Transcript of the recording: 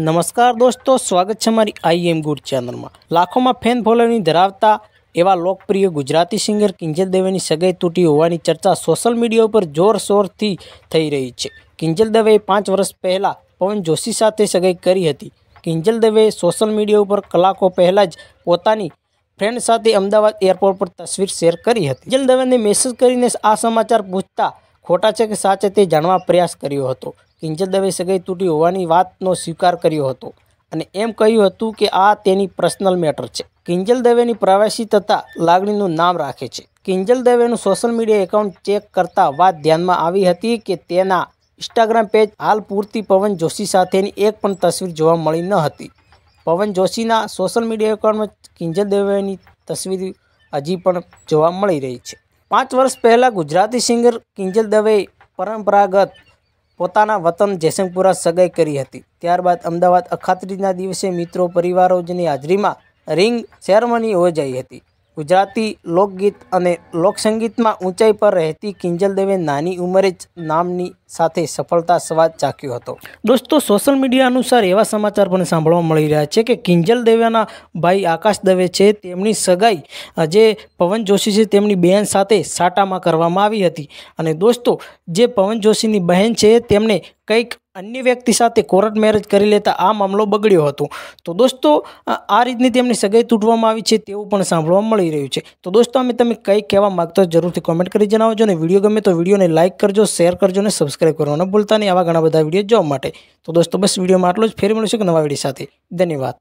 નમસ્કાર દોસ્તો સ્વાગત છે મારી આઈ એમ ગુડ ચેનલમાં લાખોમાં ફેન ફોલોઈંગ ધરાવતા એવા લોકપ્રિય ગુજરાતી સિંગર કિંજલ દવેની સગાઈ તૂટી હોવાની ચર્ચા સોશિયલ મીડિયા ઉપર જોરશોરથી થઈ રહી છે કિંજલ દવેએ પાંચ વર્ષ પહેલાં પવન જોશી સાથે સગાઈ કરી હતી કિંજલ દવેએ સોશિયલ મીડિયા ઉપર કલાકો પહેલાં જ પોતાની ફ્રેન્ડ સાથે અમદાવાદ એરપોર્ટ પર તસવીર શેર કરી હતી કિંજલ દવેને મેસેજ કરીને આ સમાચાર પૂછતા ખોટા છે કે સાચે તે જાણવા પ્રયાસ કર્યો હતો કિંજલ દવે સગાઈ તૂટી હોવાની વાતનો સ્વીકાર કર્યો હતો અને એમ કહ્યું હતું કે આ તેની પર્સનલ મેટર છે કિંજલ દવેની પ્રવાસી તથા લાગણીનું નામ રાખે છે કિંજલ દવેનું સોશિયલ મીડિયા એકાઉન્ટ ચેક કરતા વાત ધ્યાનમાં આવી હતી કે તેના ઇન્સ્ટાગ્રામ પેજ હાલ પૂરતી પવન જોશી સાથેની એક પણ તસવીર જોવા મળી ન હતી પવન જોશીના સોશિયલ મીડિયા એકાઉન્ટમાં કિંજલ દવેની તસવીર હજી પણ જોવા મળી રહી છે 5 વર્ષ પહેલા ગુજરાતી सिंगर કિંજલ દેવે પરંપરાગત પોતાના વતન જેસંગપુરા સગાઈ કરી હતી ત્યાર બાદ અમદાવાદ અખાત્રીજના દિવસે મિત્રો પરિવારોની હાજરીમાં રિંગ સેરેમની યોજાઈ હતી ગુજરાતી લોકગીત અને લોકસંગીતમાં ઊંચાઈ પર રહેતી કિંજલ દેવે નાની ઉંમરે જ નામની સાથે સફળતા સ્વાદ ચાખ્યો હતો દોસ્તો સોશિયલ મીડિયા અનુસાર એવા સમાચાર પણ સાંભળવા મળી રહ્યા છે કે કિંજલ દવેના ભાઈ આકાશ દવે છે તેમની સગાઈ જે પવન જોશી છે તેમની બહેન સાથે સાટામાં કરવામાં આવી હતી અને દોસ્તો જે પવન જોશીની બહેન છે તેમને કંઈક અન્ય વ્યક્તિ સાથે કોર્ટ મેરેજ કરી લેતા આ મામલો બગડ્યો હતો તો દોસ્તો આ રીતની તેમની સગાઈ તૂટવામાં આવી છે તેવું પણ સાંભળવા મળી રહ્યું છે તો દોસ્તો અમે તમે કંઈક કહેવા માગતો જરૂરથી કોમેન્ટ કરી જણાવજો અને વિડીયો ગમે તો વિડીયોને લાઇક કરજો શેર કરજો અને સબસ્ક્રાઈબ સબસ્ક્રાઈબ કરવાના ભૂલતા નહીં આવા ઘણા બધા વિડીયો જોવા માટે તો દોસ્તો બસ વિડીયોમાં આટલો જ ફેર મળીશું એક નવા વિડીયો સાથે ધન્યવાદ